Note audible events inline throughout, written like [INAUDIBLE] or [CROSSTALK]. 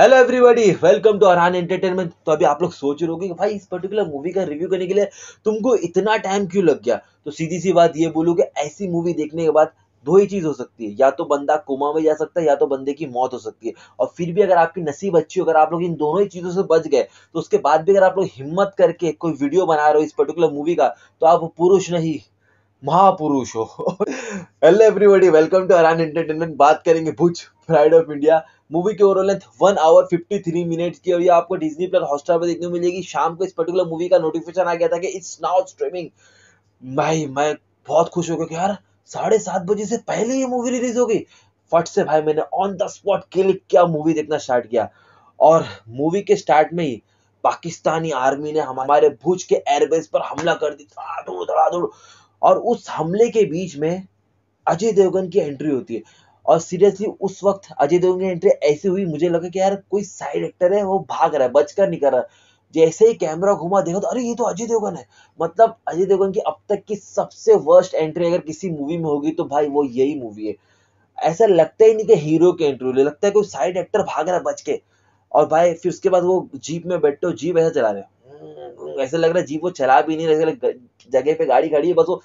hello everybody welcome to Arhan entertainment तो अभी आप लोग सोच रहे हो कि भाई इस पर्टिकुलर मूवी का रिव्यू करने के लिए तुमको इतना टाइम क्यों लग गया तो सीधी सी बात ये बोलो कि ऐसी मूवी देखने के बाद दो ही चीज हो सकती है या तो बंदा कोमा में जा सकता है या तो बंदे की मौत हो सकती है और फिर भी अगर आपकी नसीब अच्छी हो अगर आप लोग इन दोनों ही चीजों से बच गए तो उसके बाद भी अगर आप लोग हिम्मत करके कोई वीडियो बना रहे हो इस पर्टिकुलर मूवी का तो आप पुरुष नहीं महापुरुष हो hello everybody welcome to Aran entertainment बात करेंगे Bhuj pride of India movie की overall length one hour fifty three minute की और ये आपको डिजनी प्लस हॉटस्टार पर देखने को मिलेगी शाम को इस पर्टिकुलर मूवी का नोटिफिकेशन आ गया था कि इट्स नाउ स्ट्रीमिंग भाई मैं बहुत खुश हो गया कि यार साढ़े सात बजे से पहले ये मूवी रिलीज हो गई फट से भाई मैंने ऑन द स्पॉट क्लिक किया मूवी देखना स्टार्ट किया और मूवी के स्टार्ट में ही पाकिस्तानी आर्मी ने हमारे भुज के एयरबेस पर हमला कर दिया धड़ाधड़ और उस हमले के बीच में अजय देवगन की एंट्री होती है और सीरियसली उस वक्त अजय देवगन की एंट्री ऐसी हुई मुझे लगा कि यार कोई साइड एक्टर है वो भाग रहा है बचकर निकल रहा है जैसे ही कैमरा घुमा देखा तो अरे ये तो अजय देवगन है मतलब अजय देवगन की अब तक की सबसे वर्स्ट एंट्री अगर किसी मूवी में होगी तो भाई वो यही मूवी है ऐसा लगता ही नहीं कि हीरो के एंट्री ले लगता है कोई साइड एक्टर भाग रहा है बच के और भाई फिर उसके बाद वो जीप में बैठते हो जीप ऐसा चला रहे हम्म, ऐसा लग रहा है जीप वो चला भी नहीं रहे जगह पे गाड़ी खड़ी है बस वो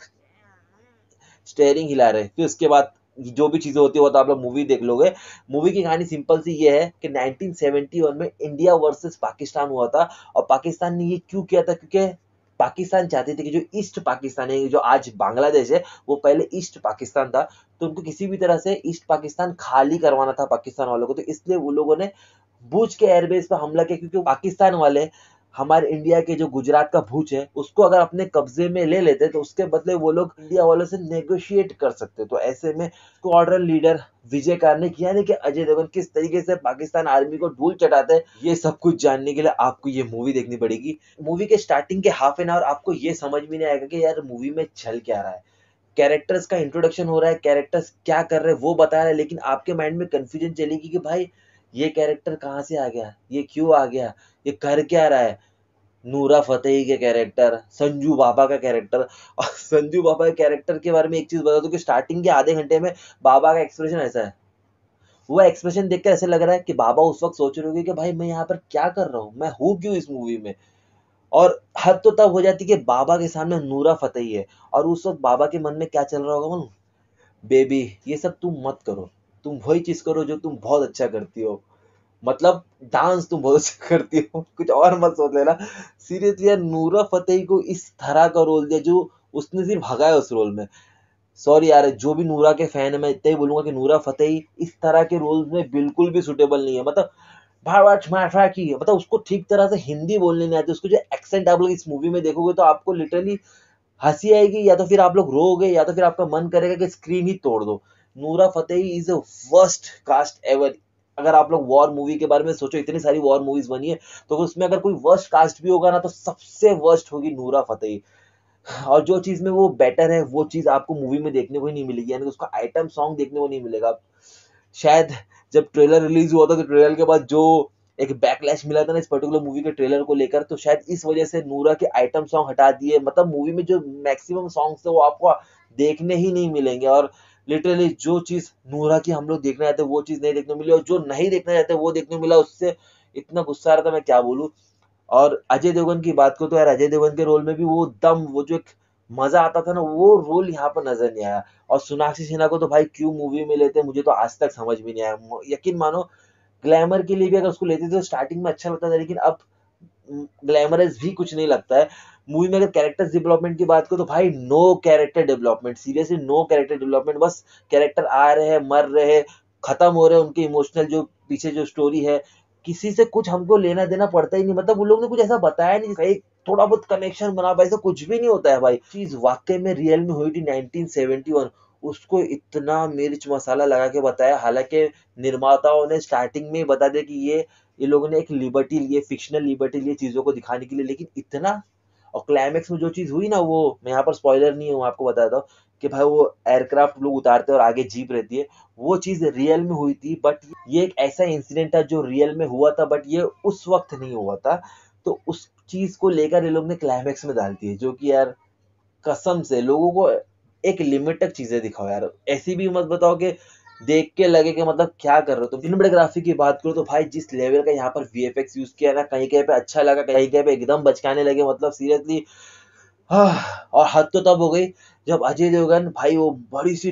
स्टेयरिंग हिला रहे फिर उसके बाद जो भी चीज़ें होती है वो तो आप लोग मूवी देख लोगे मूवी की कहानी सिंपल सी ये है कि 1971 में इंडिया वर्सेस पाकिस्तान हुआ था और पाकिस्तान ने ये क्यों किया था क्योंकि पाकिस्तान चाहते थे कि जो ईस्ट पाकिस्तान है जो आज बांग्लादेश है वो पहले ईस्ट पाकिस्तान था तो उनको किसी भी तरह से ईस्ट पाकिस्तान खाली करवाना था पाकिस्तान वालों को तो इसलिए वो लोगों ने बुज के एयरबेस पर हमला किया क्योंकि पाकिस्तान वाले हमारे इंडिया के जो गुजरात का भूच है उसको अगर अपने कब्जे में ले लेते तो उसके बदले वो लोग इंडिया वालों से नेगोशिएट कर सकते तो ऐसे में स्क्वाड्रन लीडर विजय कारने की यानी कि अजय देवगन किस तरीके से पाकिस्तान आर्मी को धूल चटाते हैं ये सब कुछ जानने के लिए आपको ये मूवी देखनी पड़ेगी मूवी के स्टार्टिंग के हाफ एन आवर आपको ये समझ में नहीं आएगा कि यार मूवी में छल क्या रहा है कैरेक्टर्स का इंट्रोडक्शन हो रहा है कैरेक्टर्स क्या कर रहे हैं वो बता रहे हैं लेकिन आपके माइंड में कन्फ्यूजन चलेगी कि भाई ये कैरेक्टर कहाँ से आ गया ये क्यों आ गया ये कर क्या रहा है नूरा फतेही के कैरेक्टर संजू बाबा का कैरेक्टर और [LAUGHS] संजू बाबा के कैरेक्टर के बारे में एक चीज़ बता दो तो कि स्टार्टिंग के आधे घंटे में बाबा का एक्सप्रेशन ऐसा है वो एक्सप्रेशन देखकर ऐसे लग रहा है कि बाबा उस वक्त सोच रहे होंगे कि भाई मैं यहाँ पर क्या कर रहा हूँ मैं हूँ क्यों इस मूवी में और हद तो तब हो जाती कि बाबा के सामने नूरा फतेही है और उस वक्त बाबा के मन में क्या चल रहा होगा बोलू बेबी ये सब तुम मत करो तुम वही चीज करो जो तुम बहुत अच्छा करती हो मतलब डांस तुम बहुत अच्छा करती हो [LAUGHS] कुछ और मत सोच लेना सीरियसली यार नूरा फतेही को इस तरह का रोल दिया जो उसने सिर्फ भगाया उस रोल में सॉरी यार जो भी नूरा के फैन है मैं इतना ही बोलूंगा कि नूरा फतेही इस तरह के रोल में बिल्कुल भी सुटेबल नहीं है मतलब की है मतलब उसको ठीक तरह से हिंदी बोलने नहीं आती उसको जो एक्सेंट आप लोग इस मूवी में देखोगे तो आपको लिटरली हंसी आएगी या तो फिर आप लोग रोओगे या तो फिर आपका मन करेगा कि स्क्रीन ही तोड़ दो Nora Fatehi is a worst cast ever अगर आप लोग वॉर मूवी के बारे में सोचो इतनी सारी वॉर मूवीज बनी है तो उसमें अगर कोई वर्स्ट कास्ट भी होगा ना तो सबसे वर्स्ट होगी नूरा फतेही और जो चीज़ में वो बेटर है वो चीज़ आपको मूवी में देखने को ही नहीं मिलेगी यानी उसका आइटम सॉन्ग देखने को नहीं मिलेगा शायद जब ट्रेलर रिलीज हुआ था तो ट्रेलर के बाद जो एक बैकलैश मिला था ना इस पर्टिकुलर मूवी के ट्रेलर को लेकर तो शायद इस वजह से नूरा के आइटम सॉन्ग हटा दिए मतलब मूवी में जो मैक्सिमम सॉन्ग्स थे वो आपको देखने ही नहीं मिलेंगे और लिटरली जो चीज़ नूरा की हम लोग देखना चाहते वो चीज़ नहीं देखने मिली और जो नहीं देखना चाहते वो देखने मिला उससे इतना गुस्सा आ रहा था मैं क्या बोलूँ और अजय देवगन की बात को तो यार अजय देवगन के रोल में भी वो दम वो जो एक मजा आता था ना वो रोल यहाँ पर नजर नहीं आया और सोनाक्षी सिन्हा को तो भाई क्यों मूवी में लेते मुझे तो आज तक समझ में नहीं आया यकीन मानो ग्लैमर के लिए भी अगर उसको लेते थे तो स्टार्टिंग में अच्छा लगता था लेकिन अब ग्लैमरस भी कुछ नहीं लगता है मूवी में अगर कैरेक्टर डेवलपमेंट की बात करो तो भाई no character development seriously no character development बस कैरेक्टर आ रहे हैं मर रहे हैं खत्म हो रहे हैं उनके इमोशनल जो पीछे जो स्टोरी है किसी से कुछ हमको लेना देना पड़ता ही नहीं मतलब उन लोग ने कुछ ऐसा बताया नहीं एक थोड़ा बहुत कनेक्शन बना पाए ऐसा कुछ भी नहीं होता है भाई चीज वाकई में रियल में हुई थी 1971 उसको इतना मिर्च मसाला लगा के बताया हालांकि निर्माताओं ने स्टार्टिंग में ही बता दिया कि ये ये लोगों ने एक लिबर्टी लिए फिक्शनल लिबर्टी लिए चीज़ों को दिखाने के लिए लेकिन इतना और क्लाइमैक्स में जो चीज़ हुई ना वो मैं यहाँ पर स्पॉयलर नहीं हूँ आपको बताता हूँ कि भाई वो एयरक्राफ्ट लोग उतारते हैं और आगे जीप रहती है वो चीज़ रियल में हुई थी बट ये एक ऐसा इंसिडेंट था जो रियल में हुआ था बट ये उस वक्त नहीं हुआ था तो उस चीज़ को लेकर ये लोग ने क्लाइमैक्स में डालती है जो कि यार कसम से लोगों को एक लिमिट तक चीज़ें दिखाओ यार ऐसी भी मत बताओ कि देख के लगे कि मतलब क्या कर रहे हो तो फिल्म की बात करो तो भाई जिस लेवल का यहाँ पर वी यूज किया ना कहीं कहीं पे अच्छा लगा कहीं कहीं पे एकदम बचकाने लगे मतलब सीरियसली और हद तो तब हो गई जब अजय देवगन भाई वो बड़ी सी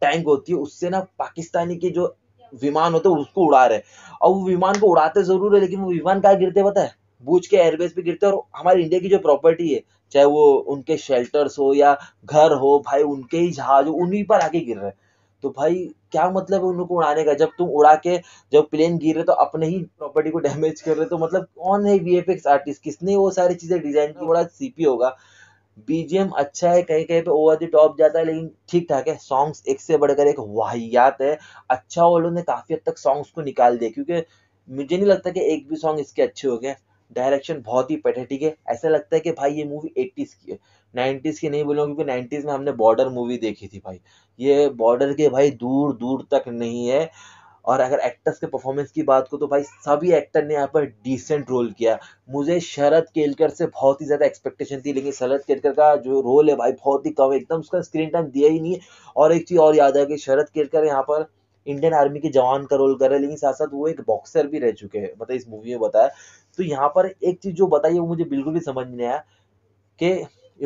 टैंक होती है उससे ना पाकिस्तानी के जो विमान होते हैं उसको उड़ा रहे और वो विमान को उड़ाते जरूर है लेकिन वो विमान कहाँ गिरते पता है बूझ के एयरबेस पे गिरते और हमारे इंडिया की जो प्रॉपर्टी है चाहे वो उनके शेल्टर्स हो या घर हो भाई उनके ही जहाज हो उन्हीं पर आके गिर रहे हैं तो भाई क्या मतलब है उनको उड़ाने का जब तुम उड़ा के जब प्लेन गिर रहे तो अपने ही प्रॉपर्टी को डैमेज कर रहे तो मतलब कौन है वीएफएक्स आर्टिस्ट किसने वो सारी चीजें डिजाइन की बड़ा सीपी होगा बीजीएम अच्छा है कहीं कहीं पे ओवर दी टॉप जाता है लेकिन ठीक ठाक है सॉन्ग्स एक से बढ़कर एक वाहियात है अच्छा वो लोगों ने काफी हद तक सॉन्ग्स को निकाल दिया क्योंकि मुझे नहीं लगता कि एक भी सॉन्ग इसके अच्छे हो गए डायरेक्शन बहुत ही पैथेटिक है ऐसा लगता है कि भाई ये मूवी एट्टीज़ की है नाइन्टीज़ की नहीं बोलूँगा क्योंकि नाइन्टीज़ में हमने बॉर्डर मूवी देखी थी भाई ये बॉर्डर के भाई दूर दूर तक नहीं है और अगर एक्टर्स के परफॉर्मेंस की बात को तो भाई सभी एक्टर ने यहाँ पर डिसेंट रोल किया मुझे शरद केलकर से बहुत ही ज़्यादा एक्सपेक्टेशन थी लेकिन शरद केलकर का जो रोल है भाई बहुत ही कम एकदम उसका स्क्रीन टाइम दिया ही नहीं है और एक चीज़ और याद है कि शरद केलकर यहाँ पर इंडियन आर्मी के जवान का रोल कर रहे हैं लेकिन साथ साथ वो एक बॉक्सर भी रह चुके हैं मतलब इस मूवी में बताया तो यहाँ पर एक चीज़ जो बताई वो मुझे बिल्कुल भी समझ नहीं आया कि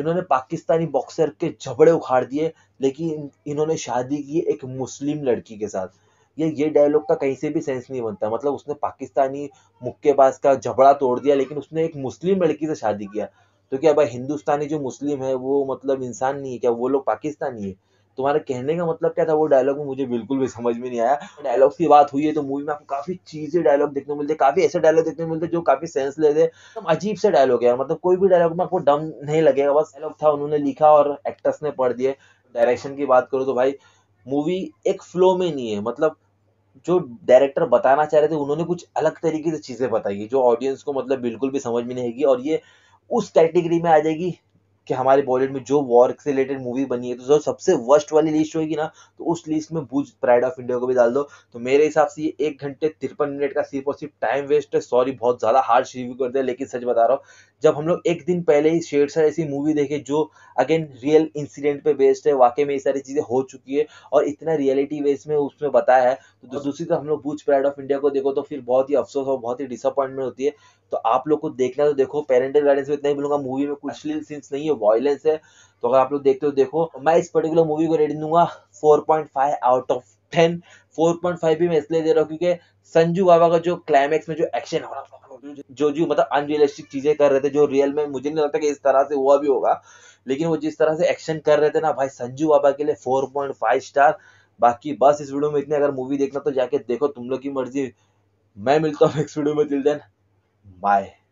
इन्होंने पाकिस्तानी बॉक्सर के झगड़े उखाड़ दिए लेकिन इन्होंने शादी की एक मुस्लिम लड़की के साथ ये ये डायलॉग का कहीं से भी सेंस नहीं बनता मतलब उसने पाकिस्तानी मुक्केबाज का झबड़ा तोड़ दिया लेकिन उसने एक मुस्लिम लड़की से शादी किया तो क्या भाई हिंदुस्तानी जो मुस्लिम है वो मतलब इंसान नहीं है क्या वो लोग पाकिस्तानी है तुम्हारे कहने का मतलब क्या था वो डायलॉग में मुझे बिल्कुल भी समझ में नहीं आया डायलॉग की बात हुई है तो मूवी में आपको काफी चीजें डायलॉग देखने मिलते काफी ऐसे डायलॉग देखने मिलते जो काफी सेंसलेस है एकदम अजीब से डायलॉग है मतलब कोई भी डायलॉग में आपको डम नहीं लगेगा बस डायलॉग था उन्होंने लिखा और एक्टर्स ने पढ़ दिए डायरेक्शन की बात करो तो भाई मूवी एक फ्लो में नहीं है मतलब जो डायरेक्टर बताना चाह रहे थे उन्होंने कुछ अलग तरीके से चीजें बताई जो ऑडियंस को मतलब बिल्कुल भी समझ में नहीं आएगी और ये उस कैटेगरी में आ जाएगी कि हमारे बॉलीवुड में जो वॉर से रिलेटेड मूवी बनी है तो जो सबसे वर्स्ट वाली लिस्ट होगी ना तो उस लिस्ट में भूज प्राइड ऑफ इंडिया को भी डाल दो तो मेरे हिसाब से ये एक घंटे तिरपन मिनट का सिर्फ और सिर्फ टाइम वेस्ट है सॉरी बहुत ज़्यादा हार्ड रिव्यू कर दिया लेकिन सच बता रहा हूँ जब हम लोग एक दिन पहले ही शेर सर ऐसी मूवी देखे जो अगेन रियल इंसिडेंट पे बेस्ड है वाकई में ये सारी चीज़ें हो चुकी है और इतना रियलिटी वेस्ट में उसमें बताया है तो दूसरी तरफ हम लोग बूच प्राइड ऑफ इंडिया को देखो तो फिर बहुत ही अफसोस और बहुत ही डिसअपॉइंटमेंट होती है तो आप लोग को देखना तो देखो पेरेंटल गाइडेंस में इतना ही बोलूंगा मूवी में कुछ सीन्स नहीं है वॉयलेंस है तो अगर आप लोग देखते हो देखो मैं इस पर्टिकुलर मूवी को रेटिंग दूंगा five out of ten four point five भी मैं इसलिए दे रहा हूँ क्योंकि संजू बाबा का जो क्लाइमैक्स में जो एक्शन हो रहा जो जो मतलब अनरियलिस्टिक चीजें कर रहे थे जो रियल में मुझे नहीं लगता कि इस तरह से हुआ भी होगा लेकिन वो जिस तरह से एक्शन कर रहे थे ना भाई संजू बाबा के लिए फोर पॉइंट फाइव स्टार बाकी बस इस वीडियो में इतने अगर मूवी देखना तो जाके देखो तुम लोग की मर्जी मैं मिलता हूँ नेक्स्ट [LAUGHS] वीडियो में दिल देन बाय